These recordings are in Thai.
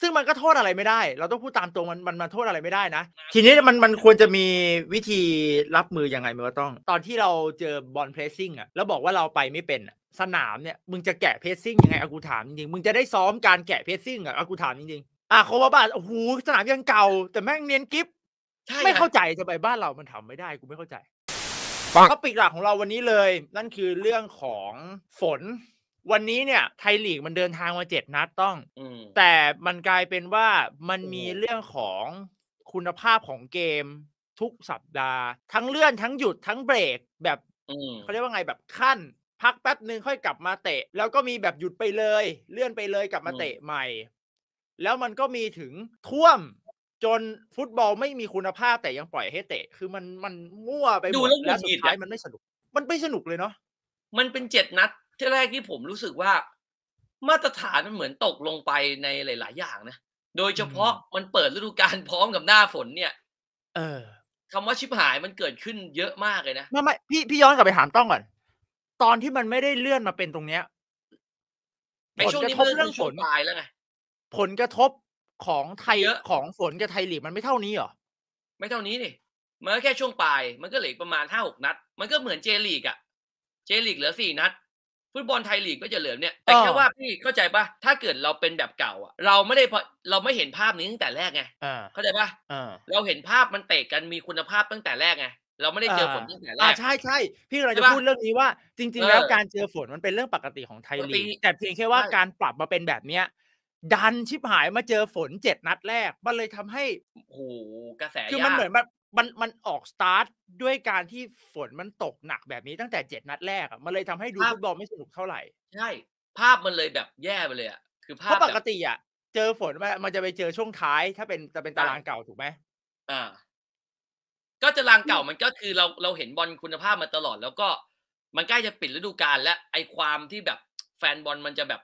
ซึ่งมันก็โทษอะไรไม่ได้ เราต้องพูดตามตรงมันมันมาโทษอะไรไม่ได้นะ ทีนี้มันมันควรจะมีวิธีรับมือยังไงไมัว่าต้อง ตอนที่เราเจอบอลเพรสซิ่งอ่ะ แล้วบอกว่าเราไปไม่เป็นสนามเนี่ยมึงจะแกะเพรสซิ่งยังไงอากูถามจริงมึงจะได้ซ้อมการแกะเพรสซิ่งอ่ะอากูถามจริงๆอ่ะโคบาบาโอ้โหสนามยังเก่า แต่แม่งเนียนกิฟไม่เข้าใจจะไปบ้านเรา มันทำไม่ได้กูไม่เข้าใจก็อปิดหลักของเราวันนี้เลย นั่นคือเรื่องของฝนวันนี้เนี่ย ไทยลีกมันเดินทางมาเจ็ดนัดต้องแต่มันกลายเป็นว่ามันมีเรื่องของคุณภาพของเกม ทุกสัปดาห์ทั้งเลื่อนทั้งหยุดทั้งเบรก แบบเขาเรียกว่าไงแบบขั้น พักแป๊บหนึ่งค่อยกลับมาเตะ แล้วก็มีแบบหยุดไปเลย เลื่อนไปเลยกลับมาเตะใหม่ แล้วมันก็มีถึง ท่วมจนฟุตบอลไม่มีคุณภาพแต่ยังปล่อยให้เตะ คือมันมันมั่วไปหมดแล้วสุดท้ายมันไม่สนุก มันไม่สนุกเลยเนาะมันเป็นเจ็ดนัดที่แรกที่ผมรู้สึกว่า มาตรฐานมันเหมือนตกลงไปในหลาย ๆ อย่างนะ โดยเฉพาะมันเปิดฤดูกาลพร้อมกับหน้าฝนเนี่ย เออคำว่าชิบหายมันเกิดขึ้นเยอะมากเลยนะ ไม่ไม่พี่พี่ย้อนกลับไปถามต้องก่อน ตอนที่มันไม่ได้เลื่อนมาเป็นตรงเนี้ยไอช่วงนี้เรื่องฝนตายแล้วไง ผลกระทบของไทยของฝนกับไทยลีกมันไม่เท่านี้เหรอ ไม่เท่านี้นี่มันแค่ช่วงปลาย มันก็เหลือประมาณห้าหกนัด มันก็เหมือนเจลีกอะเจลีกเหลือสี่นัดฟุตบอลไทยลีกก็จะเหลือเนี่ยแต่แค่ว่าพี่เข้าใจปะถ้าเกิดเราเป็นแบบเก่า อ่ะ เราไม่ได้เราไม่เห็นภาพนี้ตั้งแต่แรกไงเข้าใจปะเราเห็นภาพมันเตะกันมีคุณภาพตั้งแต่แรกไงเราไม่ได้เจอฝนตั้งแต่แรกใช่ใช่พี่เราจะพูดเรื่องนี้ว่าจริง ๆ แล้วการเจอฝนมันเป็นเรื่องปกติของไทยลีกแต่เพียงแค่ว่าการปรับมาเป็นแบบเนี้ยดันชิบหายมาเจอฝนเจ็ดนัดแรกมันเลยทำให้โอ้โหกระแสคือมันเหมือนแบบมันมันออกสตาร์ทด้วยการที่ฝนมันตกหนักแบบนี้ตั้งแต่เจ็ดนัดแรกอ่ะมันเลยทำให้ดูฟุตบอลไม่สนุกเท่าไหร่ ใช่ ภาพมันเลยแบบแย่ไปเลยอ่ะคือ ภาพเพราะปกติอ่ะเจอฝนมันจะไปเจอช่วงท้ายถ้าเป็นจะเป็นตารางเก่าถูกไหมอ่า ก็ตารางเก่ามันก็คือเราเราเห็นบอลคุณภาพมาตลอด แล้วก็มันใกล้จะปิดฤดูกาลและไอความที่แบบแฟนบอลมันจะแบบ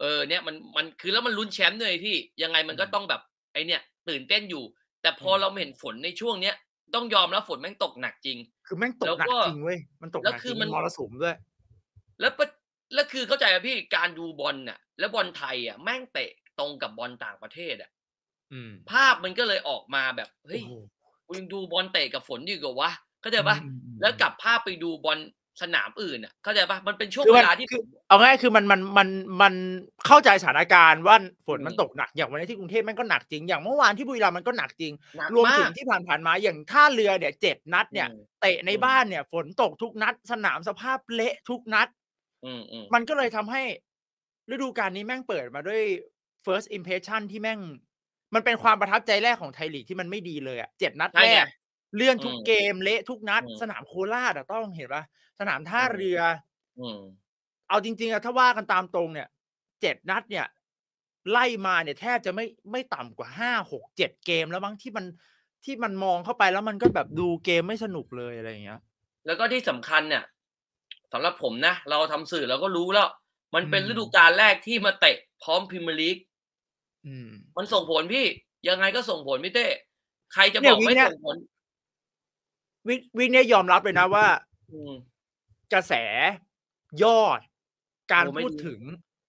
เออ เนี่ยมันมันคือแล้วมันลุ้นแชมป์เลยพี่ยังไงมันก็ต้องแบบไอเนี่ยตื่นเต้นอยู่ แต่พอเราเห็นฝนในช่วงเนี้ยต้องยอมแล้วฝนแม่งตกหนักจริง คือแม่งตกหนักจริงเว้ย มันตกหนักจริงมันมรสุมด้วย แล้วแล้วคือเข้าใจป่ะพี่การดูบอลน่ะ แล้วบอลไทยอ่ะ แม่งเตะตรงกับบอลต่างประเทศ อ่ะภาพมันก็เลยออกมาแบบเฮ้ยกูยังดูบอลเตะกับฝนอยู่กับวะ เข้าใจปะแล้วกลับภาพไปดูบอลสนามอื่นอ่ะเข้าใจปะมันเป็นช่วงเวลาที่เอาง่ายคือมันมันมันมันเข้าใจสถานการณ์ว่าฝนมันตกหนัก อย่างวันนี้ที่กรุงเทพมันก็หนักจริงอย่างเมื่อวานที่บุรีรัมย์มันก็หนักจริงรวมถึงที่ผ่านผ่านมาอย่างท่าเรือเนี่ยเจ็ดนัดเนี่ยเตะในบ้านเนี่ย ฝนตกทุกนัด สนามสภาพเละทุกนัดมันก็เลยทำให้ ฤดูกาลนี้แม่งเปิดมาด้วย first impression ที่แม่ง มันเป็นความประทับใจแรกของไทยลีกที่มันไม่ดีเลยอ่ะเจ็ดนัดแรกเลื่อนทุกเกมเละทุกนัด สนามโคราชอะต้องเห็นปะสนามท่าเรือเอาจริงๆอะถ้าว่ากันตามตรงเนี่ยเจ็ดนัดเนี่ย ไล่มาเนี่ยแทบจะไม่ไม่ต่ำกว่าห้าหกเจ็ดเกมแล้วมั้งที่มันที่มันมองเข้าไปแล้วมันก็แบบดูเกมไม่สนุกเลยอะไรอย่างเงี้ย แล้วก็ที่สำคัญเนี่ย สำหรับผมนะเราทำสื่อเราก็รู้แล้ว มันเป็นฤดูกาลแรกที่มาเตะพร้อมพรีเมียร์ลีกมันส่งผลพี่ยังไงก็ส่งผลพี่เต้ใครจะบอกไม่ส่งผลวิวิเนี่ยยอมรับเลยนะว่ากระแสยอด การพูดถึง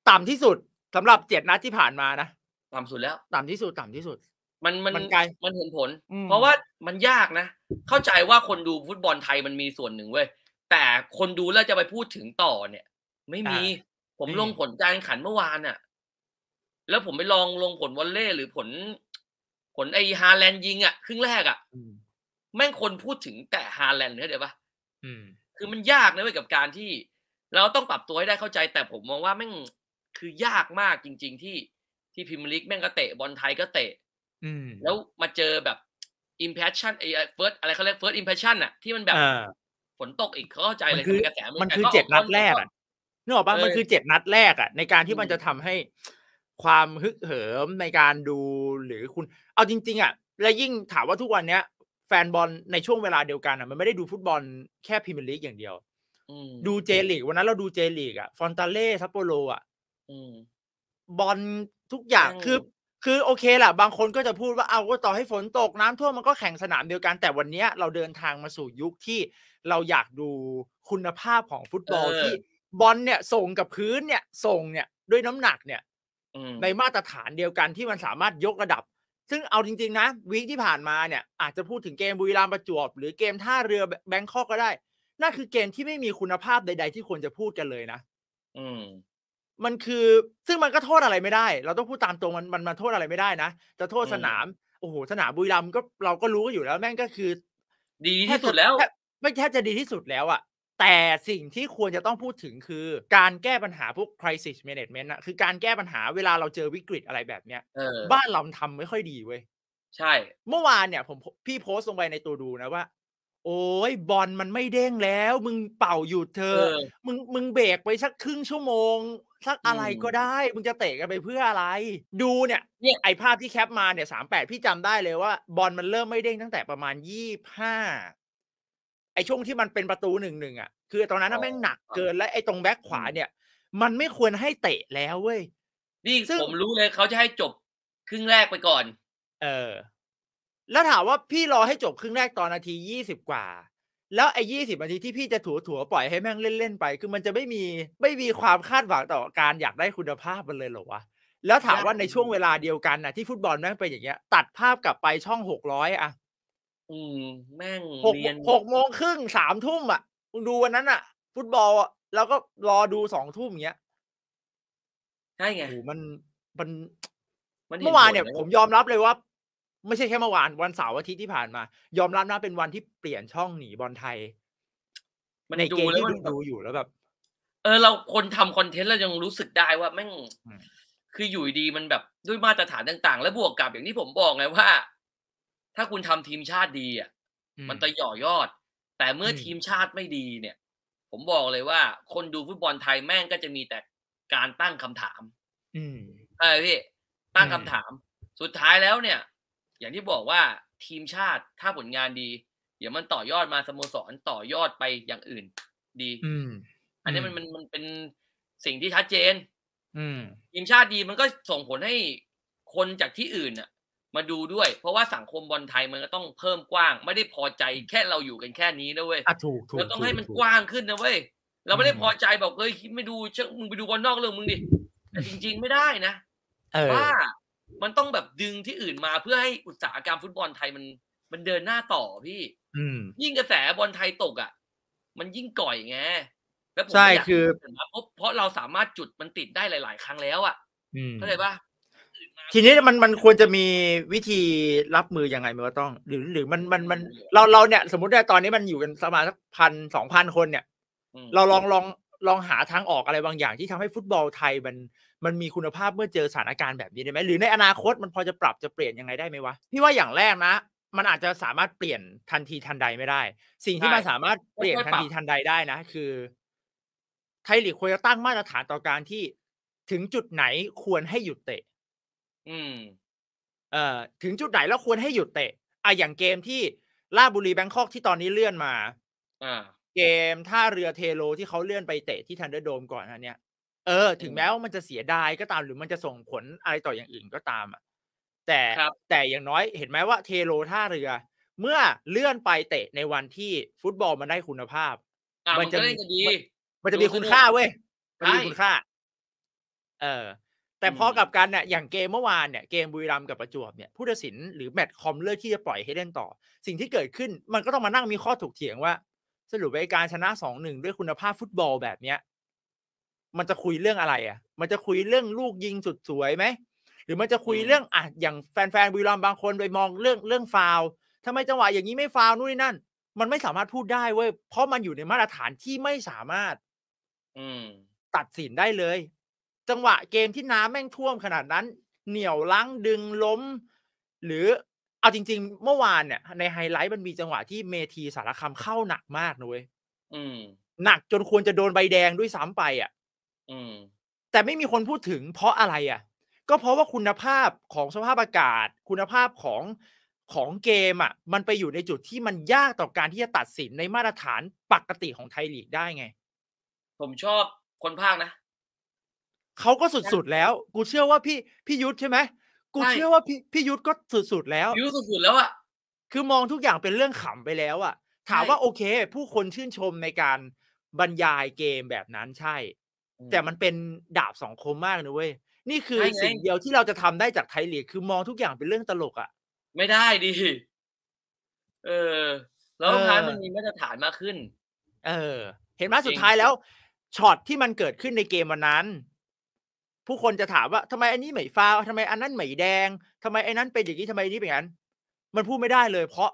ต่ำที่สุดสำหรับเจ็ดนัดที่ผ่านมานะต่ำสุดแล้ว ต่ำที่สุด ต่ำที่สุด มันมันมันเห็นผลเพราะว่ามันยากนะเข้าใจว่าคนดูฟุตบอลไทยมันมีส่วนหนึ่งเว้ยแต่คนดูแล้วจะไปพูดถึงต่อเนี่ย ไม่มีผมลงผลการขันเมื่อวานอะแล้วผมไปลองลงผลวอลเล่หรือผล ผลไอฮาแลนยิงอะครึ่งแรกอะแม่งคนพูดถึงแต่ฮาแลนด์เนี่ยเดี๋ยวปะคือมันยากนะเว้ยกับการที่ เราต้องปรับตัวให้ได้เข้าใจ แต่ผมมองว่าแม่งคือยากมากจริงๆ ที่ที่พิมลิกแม่งก็เตะ บอลไทยก็เตะแล้วมาเจอแบบอิมเพรสชั่นไอ้เฟิร์สอะไรเขาเรียกเฟิร์สอิมเพรสชั่นอะที่มันแบบฝนตกอีกเขาเข้าใจเลยคือกระแสมันคือเจ็ดนัดแรกอะนึกออกปะมันคือเจ็ดนัดแรกอะในการที่มันจะทำให้ความฮึกเหิมในการดูหรือคุณเอาจริงๆอะและยิ่งถามว่าทุกวันเนี้ยแฟนบอลในช่วงเวลาเดียวกันอ่ะมันไม่ได้ดูฟุตบอลแค่พรีเมียร์ลีกอย่างเดียวดูเจลีกวันนั้นเราดูเจลีกอ่ะ ฟอนตาเล่ซัปโปโรอ่ะบอลทุกอย่างคือคือโอเคแหละบางคนก็จะพูดว่าเอาก็ต่อให้ฝนตกน้ำท่วมมันก็แข่งสนามเดียวกัน แต่วันนี้เราเดินทางมาสู่ยุคที่เราอยากดูคุณภาพของฟุตบอลที่บอลเนี่ยส่งกับพื้นเนี่ย ส่งเนี่ยด้วยน้ำหนักเนี่ยในมาตรฐานเดียวกันที่มันสามารถยกระดับซึ่งเอาจริงๆนะวีคที่ผ่านมาเนี่ย อาจจะพูดถึงเกมบุรีรัมย์ประจวบหรือเกมท่าเรือแบงคอกก็ได้นั่นคือเกมที่ไม่มีคุณภาพใดๆ ที่ควรจะพูดกันเลยนะ อืมมันคือซึ่งมันก็โทษอะไรไม่ได้ เราต้องพูดตามตรงมันมันมาโทษอะไรไม่ได้นะ จะโทษสนามโอ้โหสนามบุรีรัมย์ก็เราก็รู้กันอยู่แล้วแม่งก็คือ ดีที่สุดแล้ว ไม่แทบจะดีที่สุดแล้วอ่ะแต่สิ่งที่ควรจะต้องพูดถึงคือ การแก้ปัญหาพวก crisis management นะคือการแก้ปัญหาเวลาเราเจอวิกฤตอะไรแบบเนี้ยบ้านเราทำไม่ค่อยดีเว้ย ใช่ เมื่อวานเนี่ยผมพี่โพสต์ลงไปในตัวดูนะว่า โอ้ยบอลมันไม่เด้งแล้ว มึงเป่าหยุดเธอ มึงมึงเบรกไปสักครึ่งชั่วโมง สักอะไรก็ได้ มึงจะเตะกันไปเพื่ออะไรดูเนี่ยเนี่ยไอภาพที่แคปมาเนี่ยสามแปดพี่จำได้เลย ว่าบอลมันเริ่มไม่เด้งตั้งแต่ประมาณยี่ห้าไอช่วงที่มันเป็นประตูหนึ่งหนึ่งอ่ะ คือตอนนั้นะแม่งหนักเกินและไอตรงแบ็คขวาเนี่ย มันไม่ควรให้เตะแล้วเว้ยนี่ซึ่งผมรู้เลยเขาจะให้จบครึ่งแรกไปก่อน เออ แล้วถามว่าพี่รอให้จบครึ่งแรกตอนนาทียี่สิบกว่า แล้วไอ้ยี่สิบนาทีที่พี่จะถัวถัวปล่อยให้แม่งเล่นเล่นไป คือมันจะไม่มีไม่มีความคาดหวังต่อการอยากได้คุณภาพมันเลยเหรอวะแล้วถามว่าในช่วงเวลาเดียวกันนะที่ฟุตบอลแม่งเป็นอย่างเงี้ย ตัดภาพกลับไปช่องหกร้อยอะอืมแม่งหกหกโมงครึ่งสามทุ่มอ่ะมึงดูวันนั้นอ่ะ ฟุตบอลอ่ะแล้วก็รอดูสองทุ่มอย่างเงี้ยใช่ไงมันมันเมื่อวานเนี่ย ผมยอมรับเลยว่า ไม่ใช่แค่เมื่อวานวันเสาร์อาทิตย์ที่ผ่านมา ยอมรับนะเป็นวันที่เปลี่ยนช่องหนีบอลไทยในเกมที่ดูอยู่แล้วแบบ เออ เราคนทำคอนเทนต์เรายังรู้สึกได้ว่าแม่งคืออยู่ดีมันแบบด้วยมาตรฐานต่างๆ และบวกกับอย่างที่ผมบอกไงว่าถ้าคุณทำทีมชาติดีอ่ะ มันจะหย่อยอด แต่เมื่อทีมชาติไม่ดีเนี่ย ผมบอกเลยว่า คนดูฟุตบอลไทยแม่งก็จะมีแต่การตั้งคำถาม อืมใช่พี่ตั้งคำถามสุดท้ายแล้วเนี่ย อย่างที่บอกว่าทีมชาติถ้าผลงานดี เดี๋ยวมันต่อยอดมาสโมสรต่อยอดไปอย่างอื่น ดีอันนี้มันมันมันเป็นสิ่งที่ชัดเจนทีมชาติดีมันก็ส่งผลให้คนจากที่อื่นอ่ะมาดูด้วยเพราะว่าสังคมบอลไทยมันก็ต้องเพิ่มกว้างไม่ได้พอใจแค่เราอยู่กันแค่นี้นะเว้ยถูกถูกเราต้องให้มันกว้างขึ้นนะเว้ยเราไม่ได้พอใจบอกเฮ้ยไม่ดูเชมึงไปดูบอลนอกเรื่องมึงดิแต่จริง ๆไม่ได้นะว่ามันต้องแบบดึงที่อื่นมาเพื่อให้อุตสาหกรรมฟุตบอลไทยมันมันเดินหน้าต่อพี่ยิ่งกระแสบอลไทยตกอ่ะมันยิ่งก่อยไงแล้วผมใช่คือเพราะเราสามารถจุดมันติดได้หลาย ๆ ครั้งแล้วอ่ะเข้าใจปะทีนี้มันมันควรจะมีวิธีรับมือยังไงไม่ว่าต้อง หรือหรือมันมันมันเราเราเนี่ยสมมติว่าตอนนี้มันอยู่กันประมาณสักพันสองพันคน เนี่ยเราลองลองลองหาทางออกอะไรบางอย่าง ที่ทำให้ฟุตบอลไทยมันมันมีคุณภาพเมื่อเจอสถานการณ์แบบนี้ได้ไหมหรือในอนาคตมันพอจะปรับจะเปลี่ยนยังไงได้ไหมวะพี่ว่าอย่างแรกนะ มันอาจจะสามารถเปลี่ยนทันทีทันใดไม่ได้ สิ่งที่มันสามารถเปลี่ยนทันทีทันใดได้นะ คือไทยลีกควรจะตั้งมาตรฐานต่อการที่ถึงจุดไหนควรให้หยุดเตะอืม เอ่อถึงจุดไหนแล้วควรให้หยุดเตะ อ่ะอย่างเกมที่ลาบุรีแบงคอกที่ตอนนี้เลื่อนมา อ่า เกมท่าเรือเทโลที่เขาเลื่อนไปเตะที่ทันเดอร์โดมก่อนนเนี่ย เออถึงแม้ว่ามันจะเสียดายก็ตาม หรือมันจะส่งผลอะไรต่ออย่างอื่นก็ตามอ่ะแต่แต่อย่างน้อยเห็นไหมว่า เทโลท่าเรือ เมื่อเลื่อนไปเตะในวันที่ฟุตบอลมันได้คุณภาพ มันจะดีมันจะมีคุณค่าเว้ยมันมีคุณค่า เออแต่พอกับกันเนี่ยอย่างเกมเมื่อวานเนี่ยเกมบุรีรัมย์กับประจวบเนี่ย ผู้ตัดสินหรือแมตช์คอมเลือกที่จะปล่อยให้เล่นต่อ สิ่งที่เกิดขึ้นมันก็ต้องมานั่งมีข้อถกเถียงว่า สรุปไปการชนะสองหนึ่งด้วยคุณภาพฟุตบอลแบบเนี้ยมันจะคุยเรื่องอะไรอ่ะ มันจะคุยเรื่องลูกยิงสุดสวยไหมหรือมันจะคุยเรื่องอ่ะอย่างแฟนๆ บุรีรัมย์บางคนไปมองเรื่องเรื่องฟาวทำไมจังหวะอย่างนี้ไม่ฟาวนู่นนี่นั่น มันไม่สามารถพูดได้เว้ยเพราะมันอยู่ในมาตรฐานที่ไม่สามารถ อืตัดสินได้เลยจังหวะเกมที่น้ำแม่งท่วมขนาดนั้น เหนี่ยวลังดึงล้ม หรือเอาจริง ๆ เมื่อวานเนี่ย ในไฮไลท์มันมีจังหวะที่เมทีสารคามเข้าหนักมากนุ้ยหนักจนควรจะโดนใบแดงด้วยซ้ำไปอ่ะแต่ไม่มีคนพูดถึง เพราะอะไรอ่ะ ก็เพราะว่าคุณภาพของสภาพอากาศ คุณภาพของของเกมอ่ะมันไปอยู่ในจุดที่มันยากต่อการที่จะตัดสินในมาตรฐานปกติของไทยลีกได้ไง ผมชอบคนภาคนะเขาก็สุดๆแล้ว กูเชื่อว่าพี่พี่ยุทธใช่ไหม กูเชื่อว่าพี่พี่ยุทธก็สุดๆแล้วยุทธสุดๆแล้วอ่ะคือมองทุกอย่างเป็นเรื่องขำไปแล้วอ่ะ ถามว่าโอเค ผู้คนชื่นชมในการบรรยายเกมแบบนั้นใช่ แต่มันเป็นดาบสองคมมากนะเว้ยนี่คือสิ่งเดียวที่เราจะทำได้จากไทยลีกคือมองทุกอย่างเป็นเรื่องตลกอ่ะไม่ได้ดิเออ แล้วท้ายมันมีมาตรฐานมากขึ้น เออ เห็นไหมสุดท้ายแล้วช็อตที่มันเกิดขึ้นในเกมวันนั้นผู้คนจะถามว่าทำไมอันนี้ไหมฟ้าทำไมอันนั้นไหมแดง ทำไมไอ้นั้นเป็นอย่างนี้ทำไมนี้เป็นอย่างนั้นมันพูดไม่ได้เลย เพราะ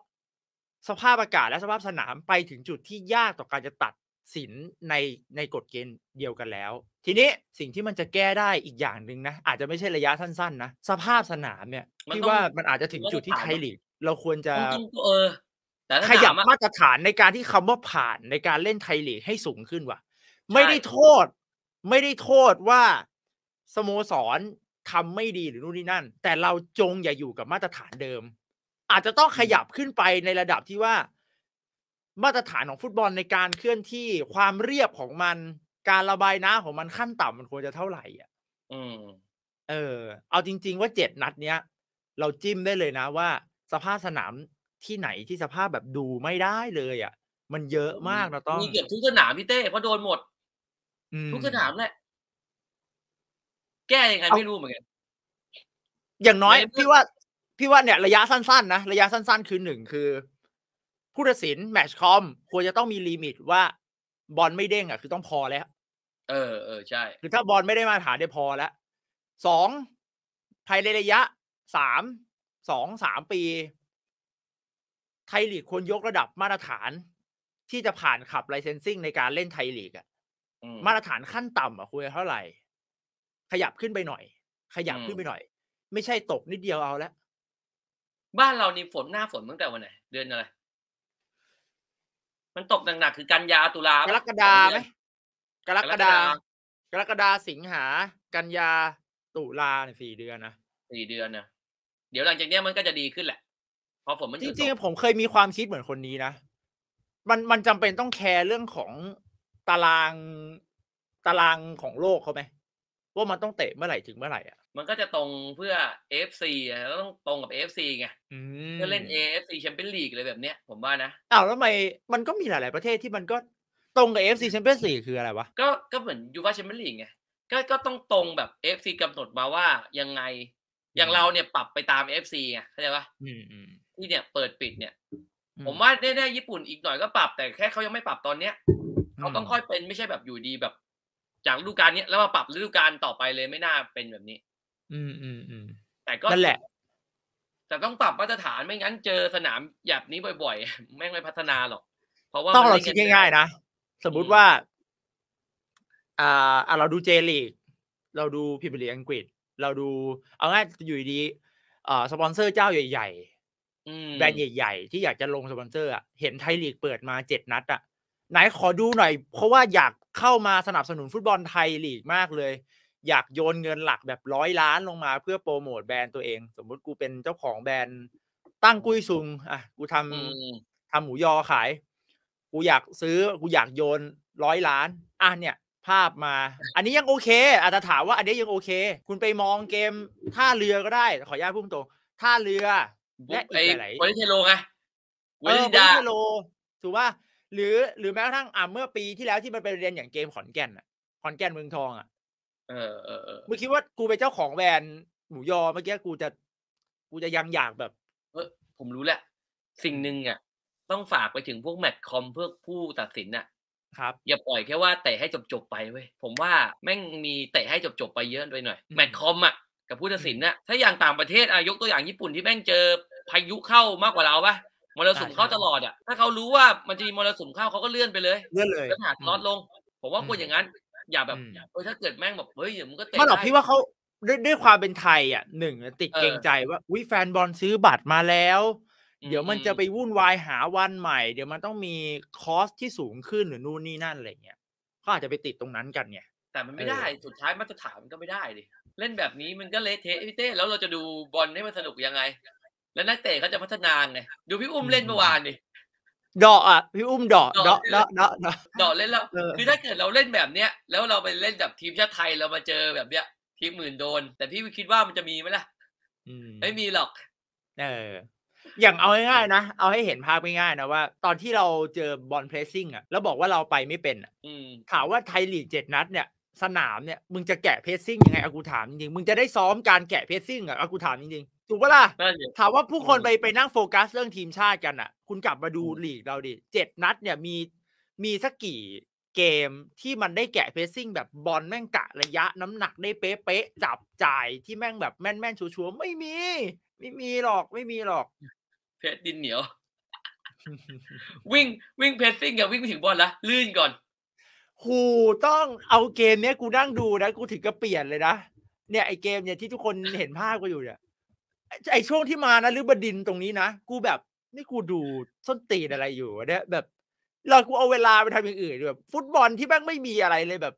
สภาพอากาศและสภาพสนามไปถึงจุดที่ยากต่อการจะตัดสินในในกฎเกณฑ์เดียวกันแล้ว ทีนี้สิ่งที่มันจะแก้ได้อีกอย่างหนึ่งนะอาจจะไม่ใช่ระยะสั้นๆนะสภาพสนามเนี่ยที่ว่ามันอาจจะถึงจุดที่ไทยลีกเราควรจะขยับมาตรฐานในการที่คำว่าผ่านในการเล่นไทยลีกให้สูงขึ้นว่ะไม่ได้โทษ ไม่ได้โทษว่าสโมสรทำไม่ดีหรือนู่นนี่นั่น แต่เราจงอย่าอยู่กับมาตรฐานเดิม อาจจะต้องขยับขึ้นไปในระดับที่ว่ามาตรฐานของฟุตบอลในการเคลื่อนที่ความเรียบของมันการระบายน้ำของมันขั้นต่ำมันควรจะเท่าไหร่อ่ะเออ เอาจริง ๆ ว่าเจ็ดนัดเนี้ย เราจิ้มได้เลยนะว่า สภาพสนามที่ไหนที่สภาพแบบดูไม่ได้เลยอ่ะมันเยอะมากนะต้องมีเกือบทุกสนามพี่เต้เพราะโดนหมดทุกสนามแหละแก้ยังไงไม่รู้เหมือนกัน อย่างน้อย พี่ว่าพี่ว่าเนี่ยระยะสั้น ๆนะระยะสั้นๆคือหนึ่งคือผู้ตัดสินแมชคอมควรจะต้องมีลิมิตว่าบอลไม่เด้งอ่ะคือต้องพอแล้ว เออเออใช่ คือถ้าบอลไม่ได้มาฐานได้พอแล้วสองภายในระยะสามสองสามปี ไทยลีกควรยกระดับมาตรฐาน ที่จะผ่านขับไลเซนซิ่งในการเล่นไทยลีกอะมาตรฐานขั้นต่ำอะคุยเท่าไหร่ขยับขึ้นไปหน่อย ขยับขึ้นไปหน่อย ไม่ใช่ตกนิดเดียวเอาละบ้านเรานี่ฝนหน้าฝนเมื่อไหร่วันไหนเดือนอะไรมันตกหนักๆคือกันยาตุลากรกฎาไหมกรกฎากรกฎาสิงหา กันยาตุลาสี่เดือนนะสี่เดือนนะเดี๋ยวหลังจากนี้มันก็จะดีขึ้นแหละพอฝนมันจริงๆผมเคยมีความคิดเหมือนคนนี้นะมันมันจำเป็นต้องแคร์เรื่องของตารางตารางของโลกเขาไหมว่ามันต้องเตะเมื่อไหร่ถึงเมื่อไหร่อ่ะ มันก็จะตรงเพื่อเอฟอ่ะแล้วต้องตรงกับเอฟซีไงเพื่อเล่นเอฟซีแชมเปี้ยนลีกอะไรแบบเนี้ยผมว่านะอ้าวแล้วทำไมมันก็มีหลายๆประเทศที่มันก็ตรงกับเอฟซีแชมเปี้ยนลีกคืออะไรวะ ก็ก็เหมือนยูฟ่าแชมเปี้ยนลีกไงก็ก็ต้องตรงแบบเอฟซีกำหนดมาว่ายังไงอย่างเราเนี่ยปรับไปตามเอฟซีไงเข้าใจปะที่เนี่ย เปิดปิดเนี่ย ผมว่าแน่ๆญี่ปุ่นอีกหน่อยก็ปรับแต่แค่เขายังไม่ปรับตอนเนี้ยเขาต้องค่อยเป็นไม่ใช่แบบอยู่ดีแบบจากฤดูกาลนี้แล้วมาปรับฤดูกาลต่อไปเลยไม่น่าเป็นแบบนี้ อืมอืมอืมแต่ก็นั่นแหละแต่ต้องปรับมาตรฐานไม่งั้นเจอสนามหยาบนี้บ่อย ๆ แม่งไม่พัฒนาหรอก เพราะว่าต้องเราคิดง่ายๆนะสมมุติว่าอ่าอ่าเราดูเจลีก เราดูพิมพ์ลีอังกฤษ เราดู เอาง่ายอยู่ดีอ่าสปอนเซอร์เจ้าใหญ่ๆแบรนด์ใหญ่ๆที่อยากจะลงสปอนเซอร์อ่ะเห็นไทยลีกเปิดมาเจ็ดนัดอ่ะไหนขอดูหน่อยเพราะว่าอยากเข้ามาสนับสนุนฟุตบอลไทยลีกมากเลย อยากโยนเงินหลักแบบร้อยล้านลงมาเพื่อโปรโมทแบรนด์ตัวเอง สมมุติกูเป็นเจ้าของแบรนด์ตั้งกุ้ยซุงอ่ะกูทำทำหมูยอขายกูอยากซื้อกูอยากโยนร้อยล้าน อ่ะเนี่ย ภาพมา อันนี้ยังโอเคอาจจะถามว่า อันนี้ยังโอเค คุณไปมองเกมท่าเรือก็ได้ขออนุญาตพุ่งตรงท่าเรือและอีกหลายเทโลไงไวเทโลถูกว่าหรือหรือแม้กระทั่งอ่าเมื่อปีที่แล้วที่มันไปเรียนอย่างเกมขอนแก่นอ่ะขอนแก่นเมืองทองอ่ะเออเออเออมึงคิดว่ากูเป็นเจ้าของแบรนด์หมูยอเมื่อกี้กูจะกูจะยังอยากแบบ เออผมรู้แหละ สิ่งหนึ่งอ่ะต้องฝากไปถึงพวกแมทคอมเพื่อผู้ตัดสินอ่ะ ครับ อย่าปล่อยแค่ว่าเตะให้จบจบไปเว้ย ผมว่าแม่งมีเตะให้จบจบไปเยอะด้วยหน่อยแมทคอมอ่ะกับผู้ตัดสินน่ะ ถ้าอย่างต่างประเทศอ่ะยกตัวอย่างญี่ปุ่นที่แม่งเจอพายุเข้ามากกว่าเราปะมรสุมเข้าตลอดอ่ะ ถ้าเขารู้ว่ามันจะมีมรสุมเข้าเขาก็เลื่อนไปเลย เลื่อนเลยแล้วหากลดลง ผมว่าควรอย่างนั้น อย่าแบบเอถ้าเกิดแม่งแบบเฮ้ยเดี๋ยวมันก็เตะไม่หรอกพี่ว่าเขาด้วยด้วยความเป็นไทยอ่ะหนึ่งติดเกรงใจว่าวิแฟนบอลซื้อบัตรมาแล้วเดี๋ยวมันจะไปวุ่นวายหาวันใหม่เดี๋ยวมันต้องมีคอสที่สูงขึ้นหรือนู่นนี่นั่นอะไรเงี้ยเขาอาจจะไปติดตรงนั้นกันเนี่ยแต่มันไม่ได้สุดท้ายมาตรฐานมันก็ไม่ได้ดิเล่นแบบนี้มันก็เละเทะพี่เต้แล้วเราจะดูบอลให้มันสนุกยังไงแล้วนักเตะเขาจะพัฒนาไงดูพี่อุ้มเล่นเมื่อวานดิดออ่ะพี่อุ้มดอดอดอดอดอเล่นแล้วคือถ้าเกิดเราเล่นแบบเนี้ย แล้วเราไปเล่นแบบทีมชาติไทยเรามาเจอแบบเนี้ยทีมหมื่นโดน แต่พี่คิดว่ามันจะมีไหมล่ะไม่มีหรอก เออ อย่างเอาง่ายๆนะ เอาให้เห็นภาพง่ายๆนะว่า ตอนที่เราเจอบอลเพรสซิ่งอ่ะ แล้วบอกว่าเราไปไม่เป็นถามว่าไทยลีกเจ็ดนัด เนี่ยสนามเนี่ย มึงจะแกะเพซซิ่งยังไง อากูถาม จริงมึงจะได้ซ้อมการแกะเพซซิ่งอะอากูถาม จริงถูกปะล่ะถามว่าผู้คนไปไปนั่งโฟกัสเรื่องทีมชาติกันอะคุณกลับมาดูลีกเราดิเจ็ดนัด เนี่ยมีมีสักกี่เกมที่มันได้แกะเพซซิ่งแบบบอลแม่งกะระยะน้ำหนักได้เป๊ะๆจับจ่ายที่แม่งแบบแม่น ๆ ชัวร์ๆไม่มี ไม่มีหรอกไม่มีหรอกเพชรดินเหนียววิ่งวิ่งเพซซิ่งอย่าวิ่งไปถึงบอลละลื่นก่อนหูต้องเอาเกมเนี้ย กูนั่งดูนะ กูถึงก็เปลี่ยนเลยนะเนี่ยไอเกมเนี่ยที่ทุกคนเห็นภาพกูอยู่เนี่ยไอช่วงที่มานะหรือบดินตรงนี้นะกูแบบ นี่กูดูส้นตีนอะไรอยู่เนี่ยแบบเรากูเอาเวลาไปทำอย่างอื่นแบบฟุตบอลที่แม่งไม่มีอะไรเลยแบบ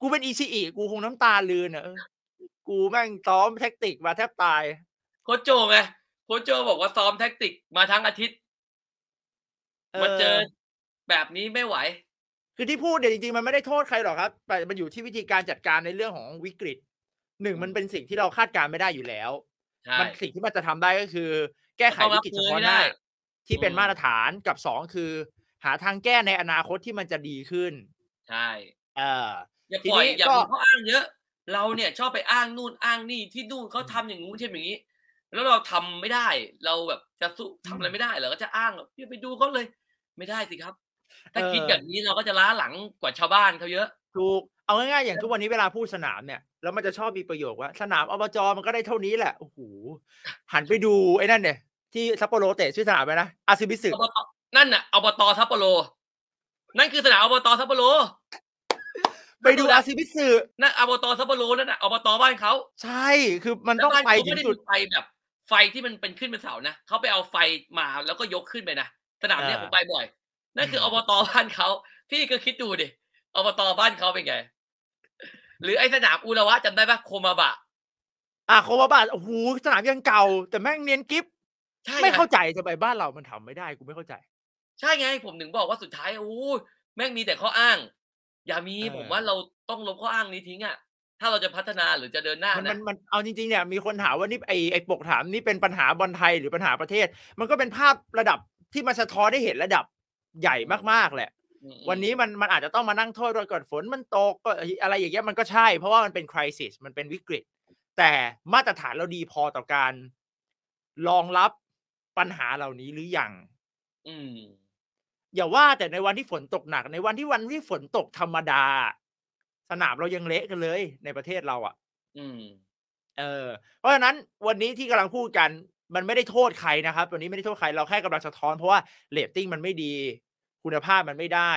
กูเป็นอีซีอีกูคงน้ำตาลืนอะกูแม่งซ้อมแท็กติกมาแทบตายโคโจไงโคโจบอกว่าซ้อมแท็กติกมาทั้งอาทิตย์มาเจอแบบนี้ไม่ไหวคือที่พูดเนี่ยจริงๆ มันไม่ได้โทษใครหรอกครับแต่มันอยู่ที่วิธีการจัดการในเรื่องของวิกฤตหนึ่งมันเป็นสิ่งที่เราคาดการไม่ได้อยู่แล้ว มันสิ่งที่มันจะทำได้ก็คือ แก้ไขวิกฤตเฉพาะหน้าที่เป็นมาตรฐานกับสองคือ หาทางแก้ในอนาคตที่มันจะดีขึ้นใช่เอออย่าปล่อยอย่าเขาอ้างเยอะ เราเนี่ยชอบไปอ้างนู่นอ้างนี่ที่นู่นเขาทาอย่างงู้นเช่นอย่างนี้ แล้วเราทำไม่ได้เราแบบจะสู้ทำอะไรไม่ได้เราก็จะอ้างแบบไปดูเขาเลย ไม่ได้สิครับถ้าคิดแบบนี้เราก็จะล้าหลังกว่าชาวบ้านเขาเยอะถูกเอาง่าย ๆอย่างทุกวันนี้เวลาพูดสนามเนี่ยแล้วมันจะชอบมีประโยคว่าสนามอบจมันก็ได้เท่านี้แหละโอ้โหหันไปดูไอ้นั่นเนี่ยที่ซัปโปโรเตะชื่อสนามไปนะอาซิบิสึนั่นน่ะอบตซัปโปโรนั่นคือสนามอบตซัปโปโรไปดูอาซิบิสึนั่นอบตซัปโปโรนั่นอ่ะ อบตบ้านเขาใช่คือมันต้องไปถึงจุดไปแบบ ไฟที่มันเป็นขึ้นเป็นเสานะเขาไปเอาไฟมาแล้วก็ยกขึ้นไปนะสนามเนี่ยผมไปบ่อยนั่นคืออบตบ้านเขาพี่ก็คิดดูดิอบตบ้านเขาเป็นไง หรือไอสนามอุระวะจำได้ปะโคมาบะ อ่ะโคมาบะโอ้โหสนามยังเก่า แต่แม่งเนียนกิฟไม่เข้าใจทำไมบ้านเรามันทำไม่ได้กูไม่เข้าใจ ใช่ไง ผมถึงบอกว่าสุดท้ายโอ้แม่งมีแต่ข้ออ้าง อย่ามีผมว่าเราต้องลบข้ออ้างนี้ทิ้งอ่ะ ถ้าเราจะพัฒนาหรือจะเดินหน้านะมันมันเอาจริงๆเนี่ยมีคนถามว่านี่ไอไอปกถามนี่เป็นปัญหาบอลไทยหรือปัญหาประเทศ มันก็เป็นภาพระดับที่มาสะท้อนได้เห็นระดับใหญ่มาก ๆแหละ วันนี้มันมันอาจจะต้องมานั่งโทษรถก่อนฝนมันตกก็อะไรอย่างเงี้ยมันก็ใช่ เพราะว่ามันเป็นคริสิส มันเป็นวิกฤต แต่มาตรฐานเราดีพอต่อการรองรับปัญหาเหล่านี้หรืออยังอืม อย่าว่าแต่ในวันที่ฝนตกหนัก ในวันที่วันที่ฝนตกธรรมดา สนามเรายังเละกันเลย ในประเทศเราอะ่ะ อืมเออเพราะฉะนั้นวันนี้ที่กำลังพูดกันมันไม่ได้โทษใครนะครับตัวนี้ไม่ได้โทษใครเราแค่กำลังสะท้อนเพราะว่าเลตติ้งมันไม่ดี คุณภาพมันไม่ได้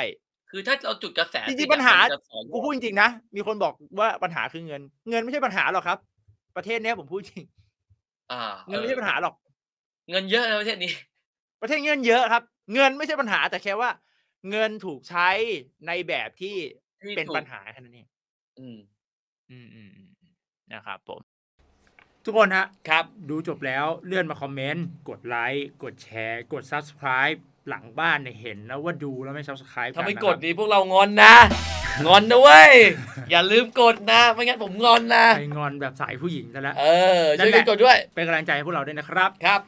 คือถ้าเราจุดกระแสจริงๆปัญหากูพูดจริงๆนะมีคนบอกว่าปัญหาคือเงิน เงินไม่ใช่ปัญหาหรอกครับ ประเทศเนี้ยผมพูดจริง อ่า เงินไม่ใช่ปัญหาหรอกเงินเยอะนะประเทศนี้ประเทศเงินเยอะครับ เงินไม่ใช่ปัญหา แต่แค่ว่า เงินถูกใช้ในแบบที่เป็นปัญหาแค่นั้นเองอืมอืมอืมนะครับผมทุกคนฮะ ครับ ดูจบแล้วเลื่อนมาคอมเมนต์ กดไลค์ กดแชร์ กด Subscribe หลังบ้านเนี่ยเห็นนะว่าดูแล้วไม่ Subscribe ถ้าไม่กดดีพวกเรางอนนะ งอนนะเว้ย อย่าลืมกดนะ ไม่งั้นผมงอนนะไปงอนแบบสายผู้หญิงซะแล้ว เออช่วยกดด้วย เป็นกำลังใจให้พวกเราด้วยนะครับ ครับ